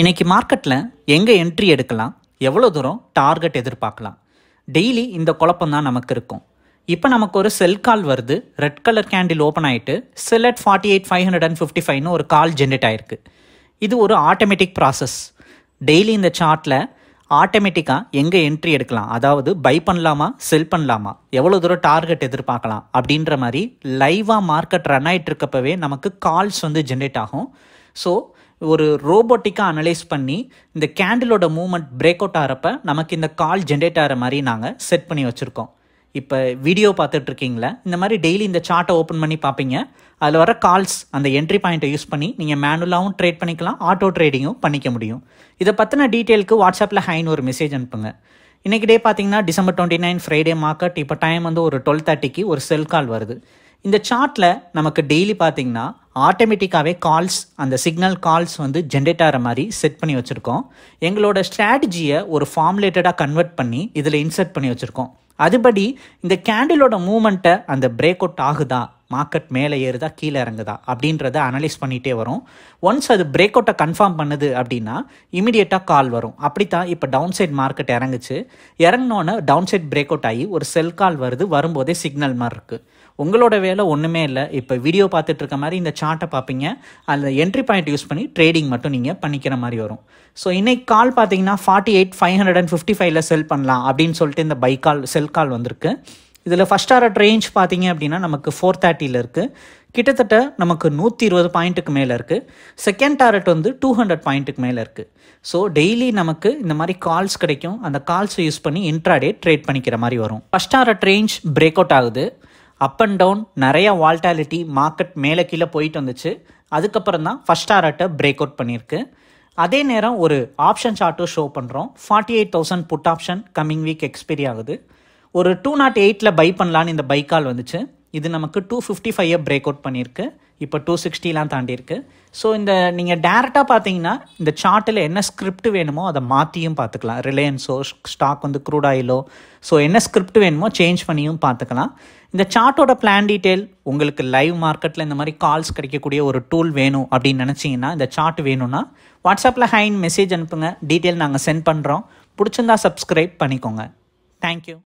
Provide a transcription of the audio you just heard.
இன்றைக்கி மார்க்கெட்டில் எங்கே என்ட்ரி எடுக்கலாம் எவ்வளோ தூரம் டார்கெட் எதிர்பார்க்கலாம் டெய்லி இந்த குழப்பம் தான் நமக்கு இருக்கும் இப்போ நமக்கு ஒரு செல் கால் வருது ரெட் கலர் கேண்டில் ஓப்பன் ஆகிட்டு sell at forty eight five hundred and fifty ஃபைவ்னு ஒரு கால் ஜென்ரேட் ஆகிருக்கு இது ஒரு ஆட்டோமேட்டிக் ப்ராசஸ் டெய்லி இந்த சார்ட்டில் ஆட்டோமேட்டிக்காக எங்கே என்ட்ரி எடுக்கலாம் அதாவது பை பண்ணலாமா செல் பண்ணலாமா எவ்வளோ தூரம் டார்கெட் எதிர்பார்க்கலாம் அப்படின்ற மாதிரி லைவாக மார்க்கெட் ரன் ஆகிட்டு இருக்கப்பவே நமக்கு கால்ஸ் வந்து ஜென்ரேட் ஆகும் ஸோ ஒரு ரோபோட்டிக்காக அனலைஸ் பண்ணி இந்த கேண்டிலோட மூமெண்ட் பிரேக் அவுட் ஆகிறப்ப நமக்கு இந்த கால் ஜென்ரேட் ஆகிற மாதிரி நாங்கள் செட் பண்ணி வச்சுருக்கோம் இப்போ வீடியோ பார்த்துட்ருக்கீங்களே இந்த மாதிரி டெய்லி இந்த சார்ட்டை ஓப்பன் பண்ணி பார்ப்பீங்க அதில் வர கால்ஸ் அந்த என்ட்ரி பாயிண்ட்டை யூஸ் பண்ணி நீங்கள் மேனுவலாகவும் ட்ரேட் பண்ணிக்கலாம் ஆட்டோ ட்ரேடிங்கும் பண்ணிக்க முடியும் இதை பற்றின டீட்டெயிலுக்கு வாட்ஸ்அப்பில் ஹைன்னு ஒரு மெசேஜ் அனுப்புங்க இன்றைக்கி டே பார்த்தீங்கன்னா December twenty nine Friday market இப்போ டைம் வந்து ஒரு டுவெல் தேர்ட்டிக்கு ஒரு செல் கால் வருது இந்த சார்ட்டில் நமக்கு டெய்லி பார்த்தீங்கன்னா ஆட்டோமேட்டிக்காகவே கால்ஸ் அந்த சிக்னல் கால்ஸ் வந்து ஜென்ரேட் ஆகிற மாதிரி செட் பண்ணி வச்சுருக்கோம் எங்களோட ஸ்ட்ராட்டஜியை ஒரு ஃபார்முலேட்டடாக கன்வெர்ட் பண்ணி இதில் இன்சர்ட் பண்ணி வச்சுருக்கோம் அதுபடி இந்த கேண்டிலோட மூமெண்ட்டை அந்த பிரேக் அவுட் ஆகுதா மார்க்கெட் மேலே ஏறுதா கீழே இறங்குதா அப்படின்றத அனலைஸ் பண்ணிகிட்டே வரும் ஒன்ஸ் அது பிரேக் அவுட்டை கன்ஃபார்ம் பண்ணுது அப்படின்னா இமீடியட்டாக கால் வரும் அப்படி தான் இப்போ டவுன் சைட் மார்க்கெட் இறங்குச்சு இறங்கினோன்னே டவுன் சைட் பிரேக் அவுட் ஆகி ஒரு செல் கால் வருது வரும்போதே சிக்னல் மாதிரி இருக்குது உங்களோட வேலை ஒன்றுமே இல்லை இப்போ வீடியோ பார்த்துட்டு இருக்க மாதிரி இந்த சார்ட்டை பார்ப்பீங்க அதில் என்ட்ரி பாயிண்ட் யூஸ் பண்ணி ட்ரேடிங் மட்டும் நீங்கள் பண்ணிக்கிற மாதிரி வரும் ஸோ இன்றைக்கி கால் பார்த்தீங்கன்னா forty eight five hundred and fifty ஃபைவ்ல செல் பண்ணலாம் அப்படின்னு சொல்லிட்டு இந்த பை கால் செல் கால் வந்திருக்கு இதில் ஃபஸ்ட் ஆர்ட் ரேஞ்ச் பார்த்தீங்க அப்படின்னா நமக்கு ஃபோர் தேர்ட்டியில் இருக்குது கிட்டத்தட்ட நமக்கு நூற்றி இருபது பாயிண்ட்டுக்கு மேலே இருக்குது செகண்ட் டாரட் வந்து டூ ஹண்ட்ரட் பாயிண்ட்டுக்கு மேலே இருக்குது ஸோ டெய்லி நமக்கு இந்த மாதிரி கால்ஸ் கிடைக்கும் அந்த கால்ஸை யூஸ் பண்ணி இன்ட்ராடே ட்ரேட் பண்ணிக்கிற மாதிரி வரும் first target range break out ஆகுது அப் அண்ட் டவுன் நிறையா வால்டாலிட்டி மார்க்கெட் மேலே கீழே போயிட்டு வந்துச்சு அதுக்கப்புறம் தான் ஃபஸ்ட் டாரட்டை பிரேக் அவுட் பண்ணியிருக்கு அதே நேரம் ஒரு ஆப்ஷன் சார்ட்டும் ஷோ பண்ணுறோம் forty eight thousand put option coming week expiry ஆகுது ஒரு டூ நாட் எயிட்டில் பை பண்ணலான்னு இந்த பைக்கால் கால் வந்துச்சு இது நமக்கு two fifty five break out பண்ணியிருக்கு இப்போ டூ சிக்ஸ்டிலாம் தாண்டியிருக்கு ஸோ இந்த நீங்கள் டேரெக்டாக பார்த்தீங்கன்னா இந்த சார்ட்டில் என்ன ஸ்கிரிப்ட் வேணுமோ அதை மாற்றியும் பார்த்துக்கலாம் ரிலையன்ஸோ ஸ்டாக் வந்து க்ரூட் ஆயிலோ ஸோ என்ன ஸ்கிரிப்ட் வேணுமோ சேஞ்ச் பண்ணியும் பார்த்துக்கலாம் இந்த சார்ட்டோட பிளான் டீட்டெயில் உங்களுக்கு லைவ் மார்க்கெட்டில் இந்த மாதிரி கால்ஸ் கிடைக்கக்கூடிய ஒரு டூல் வேணும் அப்படின்னு நினச்சிங்கன்னா இந்த சார்ட் வேணும்னா வாட்ஸ்அப்பில் ஹைன் மெசேஜ் அனுப்புங்க டீட்டெயில் நாங்கள் சென்ட் பண்ணுறோம் பிடிச்சிருந்தா சப்ஸ்கிரைப் பண்ணிக்கோங்க தேங்க்யூ